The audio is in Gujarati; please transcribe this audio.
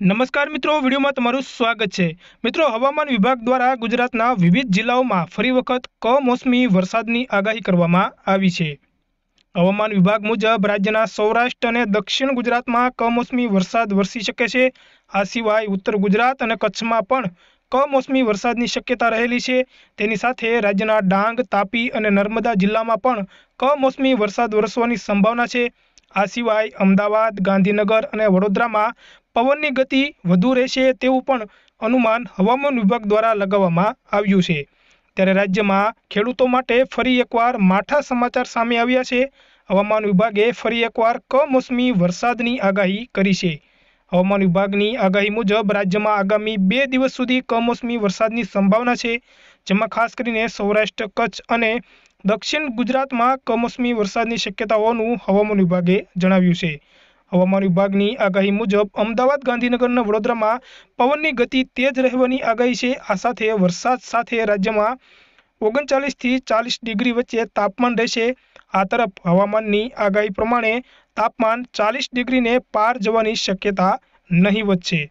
નમસ્કાર મિત્રો વિડીયોમાં તમારું સ્વાગત છે મિત્રો હવામાન વિભાગ દ્વારા ગુજરાતના વિવિધ જિલ્લાઓમાં ફરી વખત કમોસમી વરસાદની આગાહી કરવામાં આવી છે હવામાન વિભાગ મુજબ રાજ્યના સૌરાષ્ટ્ર અને દક્ષિણ ગુજરાતમાં કમોસમી વરસાદ વરસી શકે છે આ સિવાય ઉત્તર ગુજરાત અને કચ્છમાં પણ કમોસમી વરસાદની શક્યતા રહેલી છે તેની સાથે રાજ્યના ડાંગ તાપી અને નર્મદા જિલ્લામાં પણ કમોસમી વરસાદ વરસવાની સંભાવના છે આ સિવાય અમદાવાદ ગાંધીનગર અને વડોદરામાં પવનની ગતિ વધુ રહેશે તેવું પણ અનુમાન હવામાન વિભાગ દ્વારા લગાવવામાં આવ્યું છે ત્યારે રાજ્યમાં ખેડૂતો માટે ફરી એકવાર માઠા સમાચાર સામે આવ્યા છે હવામાન વિભાગે ફરી એકવાર કમોસમી વરસાદની આગાહી કરી છે હવામાન વિભાગની આગાહી મુજબ રાજ્યમાં આગામી બે દિવસ સુધી કમોસમી વરસાદની સંભાવના છે જેમાં ખાસ કરીને સૌરાષ્ટ્ર કચ્છ અને દક્ષિણ ગુજરાતમાં કમોસમી વરસાદની શક્યતા હોવાનું હવામાન વિભાગે જણાવ્યું છે હવામાન વિભાગની આગાહી મુજબ અમદાવાદ ગાંધીનગરના વડોદરામાં પવનની ગતિ તેજ રહેવાની આગાહી છે આ સાથે વરસાદ સાથે રાજ્યમાં ઓગણચાલીસથી ચાલીસ ડિગ્રી વચ્ચે તાપમાન રહેશે આ તરફ હવામાનની આગાહી પ્રમાણે તાપમાન ચાલીસ ડિગ્રીને પાર જવાની શક્યતા નહીવત છે